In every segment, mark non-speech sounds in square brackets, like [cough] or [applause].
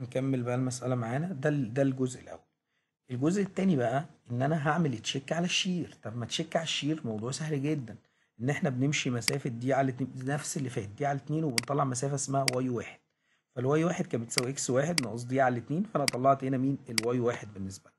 نكمل بقى المسألة معانا ده ده الجزء الأول الجزء التاني بقى إن أنا هعمل تشيك على الشير طب ما تشيك على الشير موضوع سهل جدا إن إحنا بنمشي مسافة دي على نفس اللي فات دي على اتنين وبنطلع مسافة اسمها واي واحد فالواي واحد كانت بتساوي اكس واحد ناقص دي على اتنين فأنا طلعت هنا مين الواي واحد بالنسبة لي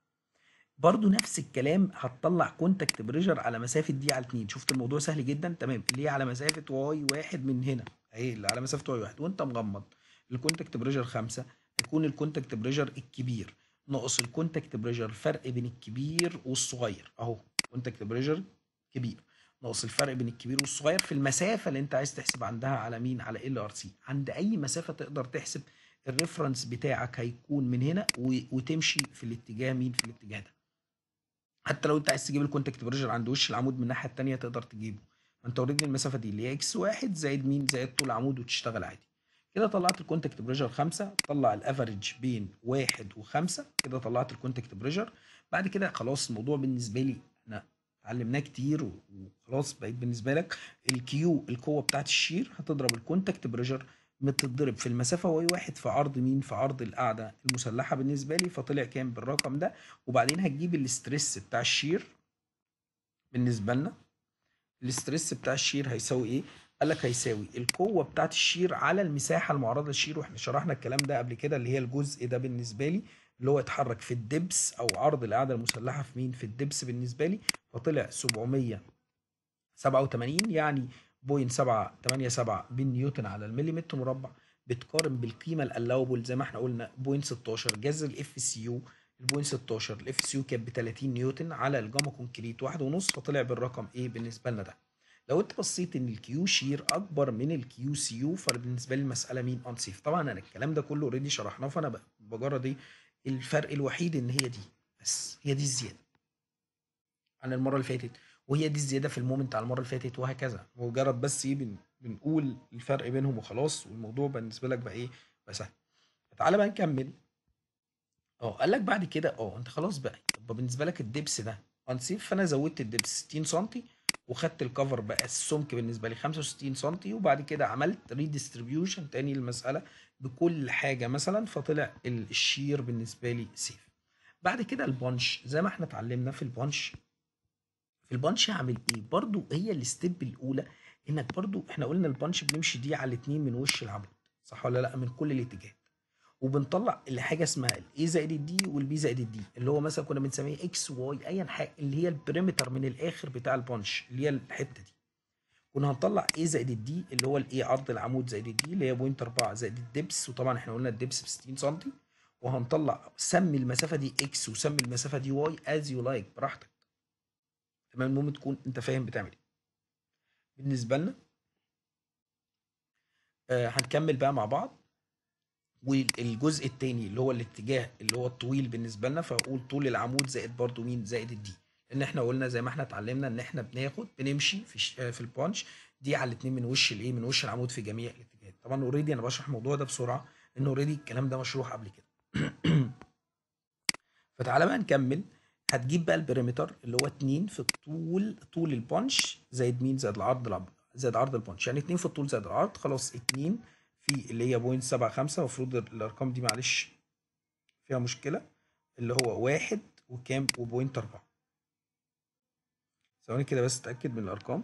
برضه نفس الكلام هتطلع كونتاكت بريشر على مسافه دي على 2 شفت الموضوع سهل جدا تمام اللي هي على مسافه واي واحد من هنا اهي اللي على مسافه واي واحد وانت مغمض الكونتاكت بريشر 5 تكون الكونتاكت بريشر الكبير ناقص الكونتاكت بريشر الفرق بين الكبير والصغير اهو كونتاكت بريشر كبير ناقص الفرق بين الكبير والصغير في المسافه اللي انت عايز تحسب عندها على مين على ال ار سي عند اي مسافه تقدر تحسب الريفرنس بتاعك هيكون من هنا وتمشي في الاتجاه مين في الاتجاه ده حتى لو انت عايز تجيب الكونتاكت بريشر عند وش العمود من الناحيه الثانيه تقدر تجيبه انت اوريدي المسافه دي اللي هي اكس واحد زائد مين زائد طول العمود وتشتغل عادي كده طلعت الكونتاكت بريشر 5 طلع الافريج بين 1 و5 كده طلعت الكونتاكت بريشر بعد كده خلاص الموضوع بالنسبه لي انا علمناه كتير وخلاص بقيت بالنسبه لك الكيو القوه بتاعت الشير هتضرب الكونتاكت بريشر بتتضرب في المسافه واي واحد في عرض مين في عرض القاعده المسلحه بالنسبه لي فطلع كام بالرقم ده وبعدين هتجيب الاستريس بتاع الشير بالنسبه لنا الاستريس بتاع الشير هيساوي ايه قال لك هيساوي القوه بتاعت الشير على المساحه المعرضه للشير واحنا شرحنا الكلام ده قبل كده اللي هي الجزء ده بالنسبه لي اللي هو اتحرك في الدبس او عرض القاعده المسلحه في مين في الدبس بالنسبه لي فطلع 787 يعني 0.787 بالنيوتن على المليمتر مربع بتقارن بالقيمه الالاوبل زي ما احنا قلنا 0.16 جذر الاف سي يو البوين 16 الاف سي يو كانت ب 30 نيوتن على الجاما كونكريت 1.5 فطلع بالرقم ايه بالنسبه لنا ده لو انت بصيت ان الكيو شير اكبر من الكيو سيو فبالنسبه لي المساله مين انسيف طبعا انا الكلام ده كله اوريدي شرحناه فانا بجرد ايه الفرق الوحيد ان هي دي بس هي دي الزياده عن المره اللي فاتت وهي دي الزياده في المومنت على المره اللي فاتت وهكذا مجرد بس ايه بن... بنقول الفرق بينهم وخلاص والموضوع بالنسبه لك بقى ايه بقى سهل تعالى بقى نكمل اه قال لك بعد كده اه انت خلاص بقى طب بالنسبه لك الدبس ده انسيف فانا زودت الدبس 60 سم وخدت الكفر بقى السمك بالنسبه لي 65 سم وبعد كده عملت ريديستريبيوشن تاني للمساله بكل حاجه مثلا فطلع الشير بالنسبه لي سيف بعد كده البانش زي ما احنا اتعلمنا في البانش في البانش هعمل ايه برضو هي الستيب الاولى انك برضو احنا قلنا البانش بنمشي دي على الاثنين من وش العمود صح ولا لا من كل الاتجاهات وبنطلع اللي حاجه اسمها الاي زائد الدي والبي زائد الدي اللي هو مثلا كنا بنسميه اكس واي ايا حاجه اللي هي البريمتر من الاخر بتاع البانش اللي هي الحته دي كنا هنطلع اي زائد الدي اللي هو الاي عرض العمود زائد الدي اللي هي بوينت 4 زائد الدبس وطبعا احنا قلنا الدبس ب 60 سم وهنطلع سمي المسافه دي اكس وسمي المسافه دي واي از يو لايك براحتك تمام المهم تكون انت فاهم بتعمل ايه بالنسبه لنا آه هنكمل بقى مع بعض والجزء الثاني اللي هو الاتجاه اللي هو الطويل بالنسبه لنا فهقول طول العمود زائد برضو مين زائد الدي ان احنا قلنا زي ما احنا اتعلمنا ان احنا بناخد بنمشي في في البانش دي على الاثنين من وش الايه من وش العمود في جميع الاتجاهات طبعا اوريدي انا بشرح الموضوع ده بسرعه ان اوريدي الكلام ده مشروح قبل كده [clears throat] فتعالى بقى نكمل هتجيب بقى البريمتر اللي هو 2 في الطول طول البانش زائد مين زائد العرض زائد عرض البانش يعني 2 في الطول زائد العرض خلاص 2 في اللي هي بوينت سبعة خمسة المفروض الأرقام دي معلش فيها مشكلة اللي هو واحد وكام وبوينت أربعة ثواني كده بس أتأكد من الأرقام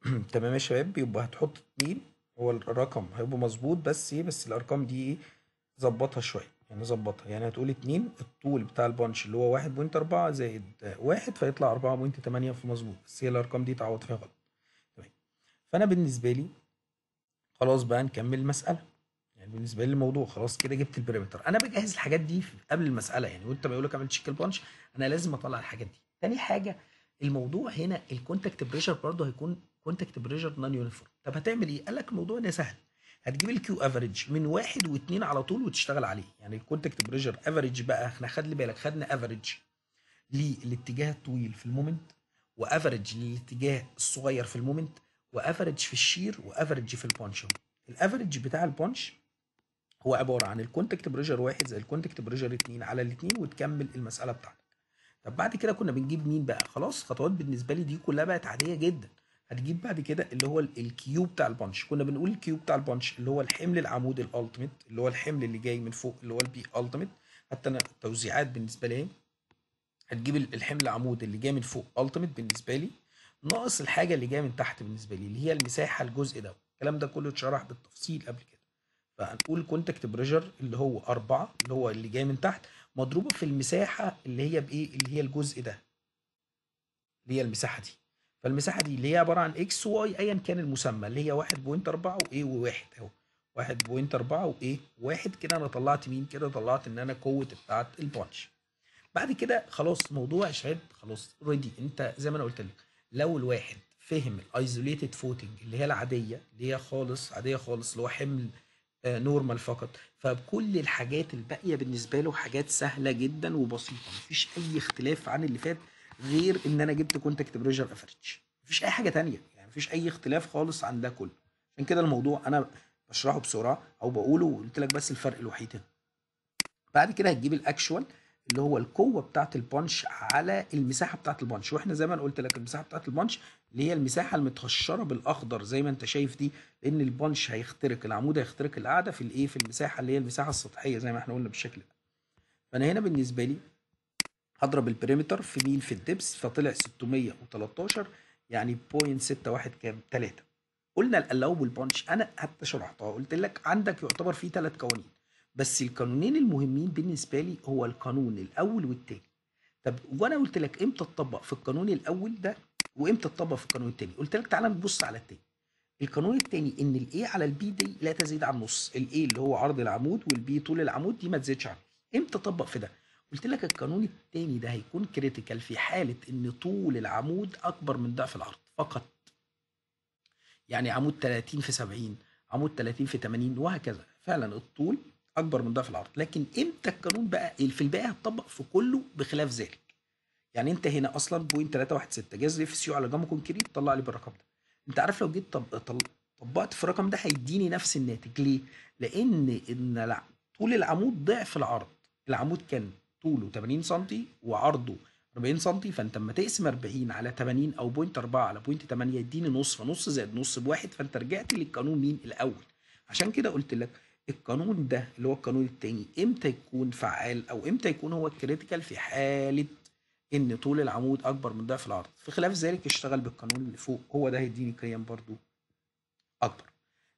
[clears throat] تمام يا شباب يبقى هتحط اتنين هو الرقم هيبقى مظبوط بس ايه بس الأرقام دي ايه ظبطها شوية يعني نظبطها يعني هتقول 2 الطول بتاع البانش اللي هو 1.4 زائد 1 فيطلع 4.8 فمظبوط بس هي الارقام دي تعوض فيها غلط تمام فانا بالنسبه لي خلاص بقى نكمل المساله يعني بالنسبه لي الموضوع خلاص كده جبت البريمتر انا بجهز الحاجات دي قبل المساله يعني وانت بيقول لك اعمل تشيك البانش انا لازم اطلع الحاجات دي تاني حاجه الموضوع هنا الكونتاكت بريشر برضه هيكون كونتاكت بريشر نان يونيفورم طب هتعمل ايه قال لك الموضوع ده سهل هتجيب الكيو افريج من واحد واثنين على طول وتشتغل عليه يعني الكونتاكت بريشر افريج بقى احنا خد لي بالك خدنا افريج للاتجاه الطويل في المومنت وافريج للاتجاه الصغير في المومنت وافريج في الشير وافريج في البونش الافريج بتاع البونش هو عباره عن الكونتاكت بريشر واحد زي الكونتاكت بريشر اتنين على الاتنين وتكمل المساله بتاعتك طب بعد كده كنا بنجيب مين بقى خلاص خطوات بالنسبه لي دي كلها بقت عاديه جدا هتجيب بعد كده اللي هو الكيو بتاع البانش كنا بنقول الكيو بتاع البانش اللي هو الحمل العمود الالتيميت اللي هو الحمل اللي جاي من فوق اللي هو البي التيميت حتى انا التوزيعات بالنسبه لي هتجيب الحمل العمود اللي جاي من فوق التيميت بالنسبه لي ناقص الحاجه اللي جايه من تحت بالنسبه لي اللي هي المساحه الجزء ده الكلام ده كله اتشرح بالتفصيل قبل كده فهنقول كونتاكت بريشر اللي هو أربعة اللي هو اللي جاي من تحت مضروبه في المساحه اللي هي بايه اللي هي الجزء ده اللي هي المساحه دي فالمساحه دي اللي هي عباره عن اكس واي ايا كان المسمى اللي هي 1.4 و وواحد اهو 1.4 و واحد كده انا طلعت مين كده طلعت ان انا قوه بتاعه البانش بعد كده خلاص موضوع شاد خلاص اوريدي انت زي ما انا قلت لك لو الواحد فهم الايزوليتد فوتنج اللي هي العاديه اللي هي خالص عاديه خالص اللي هو حمل آه نورمال فقط فكل الحاجات الباقيه بالنسبه له حاجات سهله جدا وبسيطه مفيش اي اختلاف عن اللي فات غير ان انا جبت كونتاكت بريشر افريج مفيش اي حاجه تانية يعني مفيش اي اختلاف خالص عن ده كله عشان كده الموضوع انا بشرحه بسرعه او بقوله وقلت لك بس الفرق الوحيد هنا بعد كده هتجيب الاكشوال اللي هو القوه بتاعه البانش على المساحه بتاعه البانش واحنا زي ما انا قلت لك المساحه بتاعه البانش اللي هي المساحه المتخشره بالاخضر زي ما انت شايف دي لان البانش هيخترق العمود هيخترق القاعده في الايه في المساحه اللي هي المساحه السطحيه زي ما احنا قلنا بالشكل ده فانا هنا بالنسبه لي هضرب البريمتر في مين في الدبس فطلع 613 يعني بوينت واحد كام 3 قلنا القلاوب والبانش انا حتى شرحتها قلت لك عندك يعتبر فيه ثلاث قوانين بس القانونين المهمين بالنسبه لي هو القانون الاول والثاني طب وانا قلت لك امتى تطبق في القانون الاول ده وامتى تطبق في القانون الثاني قلت لك تعالى نبص على الثاني القانون الثاني ان الاي على البي دي لا تزيد عن نص الاي اللي هو عرض العمود والبي طول العمود دي ما تزيدش عن امتى تطبق في ده قلت لك القانون الثاني ده هيكون كريتيكال في حاله ان طول العمود اكبر من ضعف العرض فقط يعني عمود 30 في 70 عمود 30 في 80 وهكذا فعلا الطول اكبر من ضعف العرض لكن امتى القانون بقى في الباقي هتطبق في كله بخلاف ذلك يعني انت هنا اصلا بوينت 316 جذر اف على جام كونكريت طلع لي بالرقم ده انت عارف لو جيت طب... طل... طبقت في الرقم ده هيديني نفس الناتج ليه لان ان طول العمود ضعف العرض العمود كان طوله 80 سم وعرضه 40 سم فانت اما تقسم 40 على 80 او بوينت 4 على بوينت 8 يديني نص فنص زائد نص بواحد فانت رجعت للقانون مين الاول عشان كده قلت لك القانون ده اللي هو القانون الثاني امتى يكون فعال او امتى يكون هو الكريتيكال في حاله ان طول العمود اكبر من ضعف العرض في خلاف ذلك اشتغل بالقانون اللي فوق هو ده هيديني قيم برضو اكبر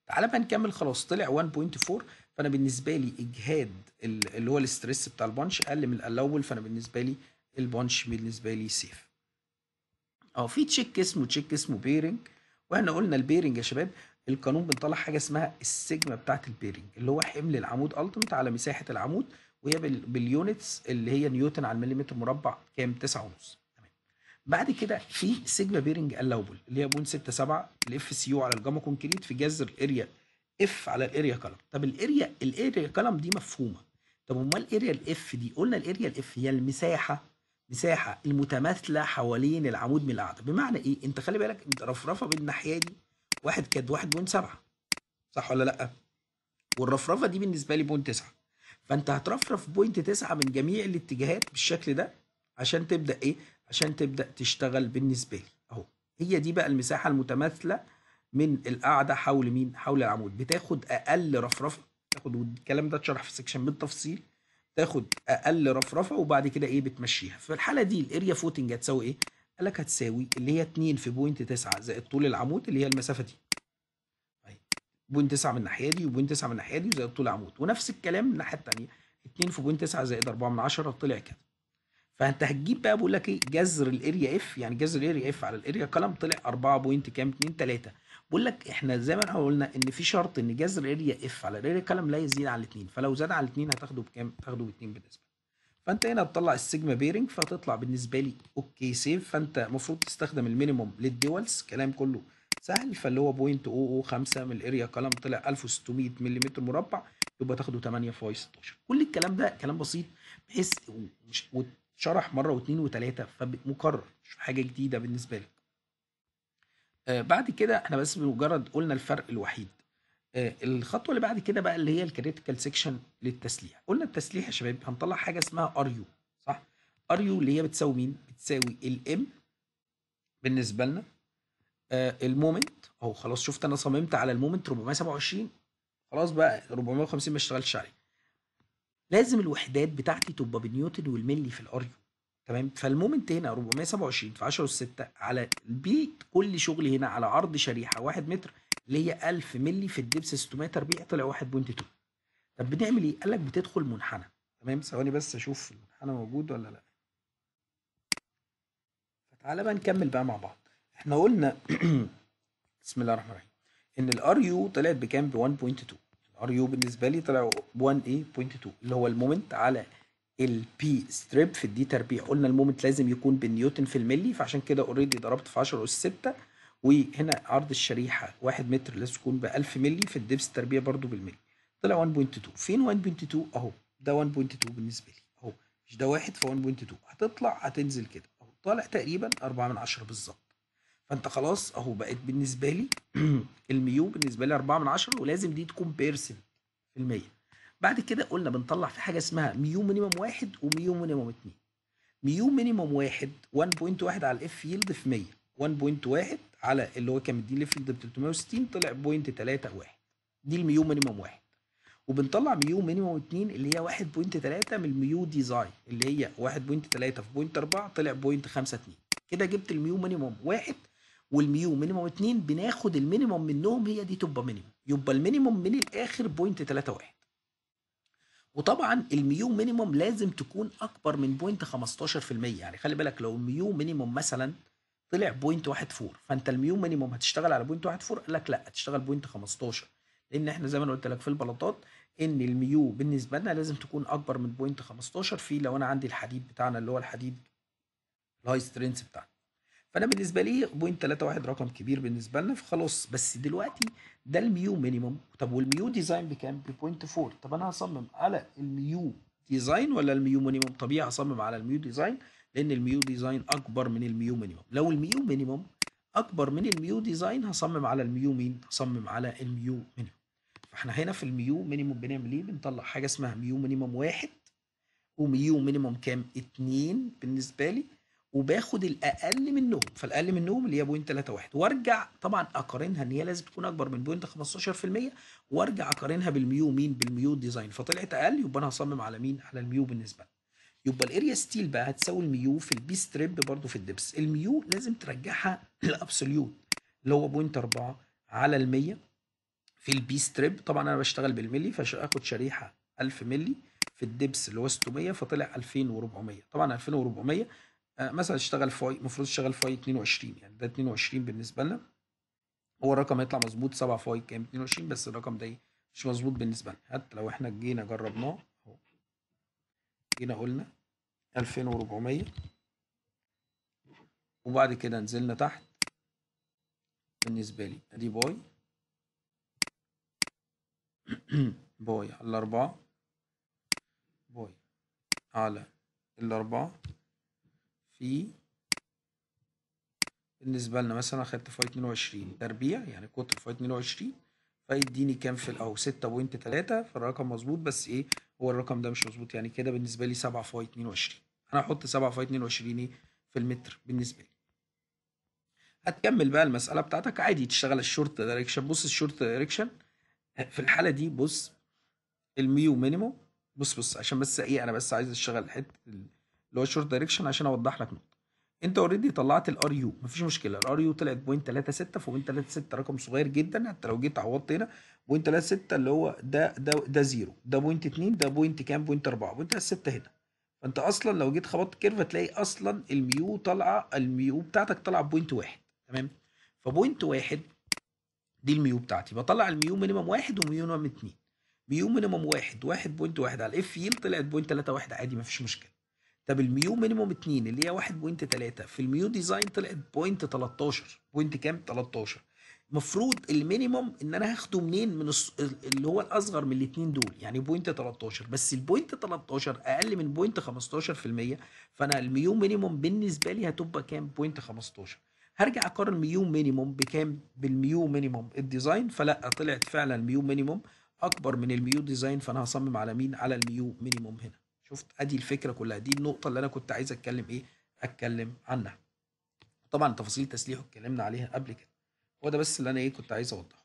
تعالى بقى نكمل خلاص طلع 1.4 فانا بالنسبه لي اجهاد اللي هو الاستريس بتاع البانش اقل من الاول فانا بالنسبه لي البانش بالنسبه لي سيف اه في تشيك اسمه تشيك اسمه بيرنج واحنا قلنا البيرنج يا شباب القانون بنطلع حاجه اسمها السيجما بتاعه البيرنج اللي هو حمل العمود التمت على مساحه العمود وهي باليونتس اللي هي نيوتن على المليمتر مربع كام 9 ونص تمام بعد كده في سيجما بيرنج الاوبل اللي هي بون 6 7 الاف سي يو على الجاما كونكريت في جذر اريا اف على الاريا كلم طب الاريا الاريا كلم دي مفهومه طب امال الاريا الاف دي قلنا الاريا الاف هي المساحه مساحه المتماثله حوالين العمود من القاعده بمعنى ايه انت خلي بالك انت رفرفه بالناحيه دي واحد كاد واحد بوينت سبعة صح ولا لا والرفرفه دي بالنسبه لي بوينت تسعة فانت هترفرف بوينت تسعة من جميع الاتجاهات بالشكل ده عشان تبدا ايه عشان تبدا تشتغل بالنسبه لي اهو هي دي بقى المساحه المتماثله من القاعده حول مين حول العمود بتاخد اقل رفرفه تاخد والكلام ده اتشرح في سكشن بالتفصيل تاخد اقل رفرفه وبعد كده ايه بتمشيها في الحاله دي الاريا فوتنج هتساوي ايه قال لك هتساوي اللي هي 2 في بوينت 9 زائد طول العمود اللي هي المسافه دي طيب بوينت 9 من الناحيه دي وبوينت 9 من الناحيه دي زائد طول العمود ونفس الكلام من الناحيه الثانيه 2 في بوينت 9 زائد 4 من 10 طلع كده فانت هتجيب بقى بقول لك ايه جذر الاريا اف يعني جذر الاريا اف على الاريا كلام طلع 4 بوينت كام 2 3 بقول لك احنا زي ما احنا قلنا ان في شرط ان جذر اريا اف على الاريا كلام لا يزيد على 2 فلو زاد على 2 هتاخده بكام؟ تاخده ب 2 بالنسبه فانت هنا تطلع السيجما بيرنج فتطلع بالنسبه لي اوكي سيف فانت المفروض تستخدم المينيموم للدولز كلام كله سهل فاللي هو 0.005 من الاريا كلام طلع 1600 ملم مربع يبقى تاخده 8 فاي 16 كل الكلام ده كلام بسيط بحيث واتشرح مره واثنين وثلاثه فمكرر مش حاجه جديده بالنسبه لك آه، بعد كده احنا بس بمجرد قلنا الفرق الوحيد آه، الخطوه اللي بعد كده بقى اللي هي الكريتيكال سيكشن للتسليح قلنا التسليح يا شباب هنطلع حاجه اسمها ار يو صح ار يو اللي هي بتساوي مين بتساوي الام بالنسبه لنا آه، المومنت اهو خلاص شفت انا صممت على المومنت 427 خلاص بقى 450 ما اشتغلش عليه لازم الوحدات بتاعتي تبقى بالنيوتن والملي في الار يو تمام فالمومنت هنا 427 في 10 6 على البيت كل شغلي هنا على عرض شريحه 1 متر اللي هي 1000 مللي في الدبس 640 طلع 1.2 طب بنعمل ايه؟ قال لك بتدخل منحنى تمام ثواني بس اشوف المنحنى موجود ولا لا فتعالى بقى نكمل بقى مع بعض احنا قلنا [clears throat] بسم الله الرحمن الرحيم ان الار يو طلعت بكام ب 1.2 الار يو بالنسبه لي طلع ب 1 ايه 0.2 اللي هو المومنت على البي ستريب في الدي تربيع قلنا المومنت لازم يكون بالنيوتن في الملي فعشان كده اوريدي ضربت في 10 اس 6 وهنا عرض الشريحه 1 متر لازم يكون ب 1000 ملي في الدبس تربيع برضو بالملي طلع 1.2 فين 1.2 اهو ده 1.2 بالنسبه لي اهو مش ده واحد ف 1.2 هتطلع هتنزل كده اهو طالع تقريبا 4 من 10 بالظبط فانت خلاص اهو بقت بالنسبه لي [clears throat] الميو بالنسبه لي 4 من 10 ولازم دي تكون بيرسنت في المية بعد كده قلنا بنطلع في حاجه اسمها ميو مينيمم واحد وميو مينيمم اتنين ميو مينيمم واحد 1.1 على الاف يلد في 100 1.1 على اللي هو كان مديني الاف يلد ب 360 طلع بوينت 3 واحد دي الميو مينيمم واحد وبنطلع ميو مينيمم 2 اللي هي 1.3 من الميو ديزاين اللي هي 1.3 في بوينت 4 طلع بوينت 5 2 كده جبت الميو مينيمم واحد والميو مينيمم 2 بناخد المينيمم منهم هي دي تبقى مينيمم يبقى المينيمم من الاخر بوينت 3 واحد وطبعا الميو مينيموم لازم تكون اكبر من بوينت 15% يعني خلي بالك لو الميو مينيموم مثلا طلع بوينت 1.4 فانت الميو مينيموم هتشتغل على بوينت 1.4 قال لك لا هتشتغل بوينت 15 لان احنا زي ما انا قلت لك في البلاطات ان الميو بالنسبه لنا لازم تكون اكبر من بوينت 15 في لو انا عندي الحديد بتاعنا اللي هو الحديد الهاي سترينث بتاعنا فانا بالنسبه لي 0.31 رقم كبير بالنسبه لنا فخلاص بس دلوقتي ده الميو مينيموم طب والميو ديزاين بكام ب 0.4 طب انا هصمم على الميو ديزاين ولا الميو مينيموم طبيعي هصمم على الميو ديزاين لان الميو ديزاين اكبر من الميو مينيموم لو الميو مينيموم اكبر من الميو ديزاين هصمم على الميو مين هصمم على الميو مينيموم فاحنا هنا في الميو مينيموم بنعمل ايه بنطلع حاجه اسمها ميو مينيموم واحد وميو مينيموم كام اتنين بالنسبه لي وباخد الاقل منهم فالاقل منهم اللي هي بوينت 3.1 وارجع طبعا اقارنها ان هي لازم تكون اكبر من بوينت 15% وارجع اقارنها بالميو مين بالميو ديزاين فطلعت اقل يبقى انا هصمم على مين على الميو بالنسبه لي يبقى الاريا ستيل بقى هتساوي الميو في البي ستريب برضه في الدبس الميو لازم ترجعها [clears throat] للابسوليوت اللي هو بوينت 4 على ال 100 في البي ستريب طبعا انا بشتغل بالملي فاخد شريحه 1000 ملي في الدبس اللي هو 600 فطلع 2400 طبعا 2400 آه، مثلا اشتغل في المفروض اشتغل في 22 يعني ده 22 بالنسبه لنا هو الرقم هيطلع مظبوط 7 في كام 22 بس الرقم ده إيه؟ مش مظبوط بالنسبه لنا حتى لو احنا جينا جربناه اهو جينا قلنا 2400 وبعد كده نزلنا تحت بالنسبه لي ادي باي [clears throat] باي على الأربعة باي على الأربعة في بالنسبة لنا مثلا خدت فاي 22 تربيع يعني قطر فاي 22 فيديني كام في الأو 6.3 فالرقم مظبوط بس إيه هو الرقم ده مش مظبوط يعني كده بالنسبة لي 7 فاي 22 أنا هحط 7 فاي 22 إيه في المتر بالنسبة لي هتكمل بقى المسألة بتاعتك عادي تشتغل الشورت دايركشن بص الشورت دايركشن في الحالة دي بص الميو مينيموم بص بص عشان بس إيه أنا بس عايز أشتغل حتة اللي هو الشورت دايركشن عشان اوضح لك نقطه انت اوريدي طلعت الار يو مفيش مشكله الار يو طلعت بوينت 36 3 36 رقم صغير جدا حتى لو جيت عوضت هنا بوينت 36 اللي هو ده ده ده زيرو ده بوينت 2 ده بوينت كام بوينت 4 بوينت 6 هنا فانت اصلا لو جيت خبطت كيرف هتلاقي اصلا الميو طالعه الميو بتاعتك طالعه بوينت 1 تمام فبوينت 1 دي الميو بتاعتي بطلع الميو مينيمم 1 وميو مينيمم 2 ميو مينيمم 1 1.1 على الاف يل طلعت بوينت 3 1 عادي مفيش مشكله طب الميو مينيموم 2 اللي هي 1.3 في الميو ديزاين طلعت بوينت 13 بوينت كام 13 المفروض المينيموم ان انا هاخده منين من اللي هو الاصغر من الاثنين دول يعني بوينت 13 بس البوينت 13 اقل من بوينت 15% فانا الميو مينيموم بالنسبه لي هتبقى كام بوينت 15 هرجع اقارن ميو مينيموم بكام بالميو مينيموم الديزاين فلا طلعت فعلا ميو مينيموم اكبر من الميو ديزاين فانا هصمم على مين على الميو مينيموم هنا شفت ادي الفكره كلها دي النقطه اللي انا كنت عايز اتكلم ايه اتكلم عنها طبعا تفاصيل تسليحه اتكلمنا عليها قبل كده هو ده بس اللي انا ايه كنت عايز اوضحه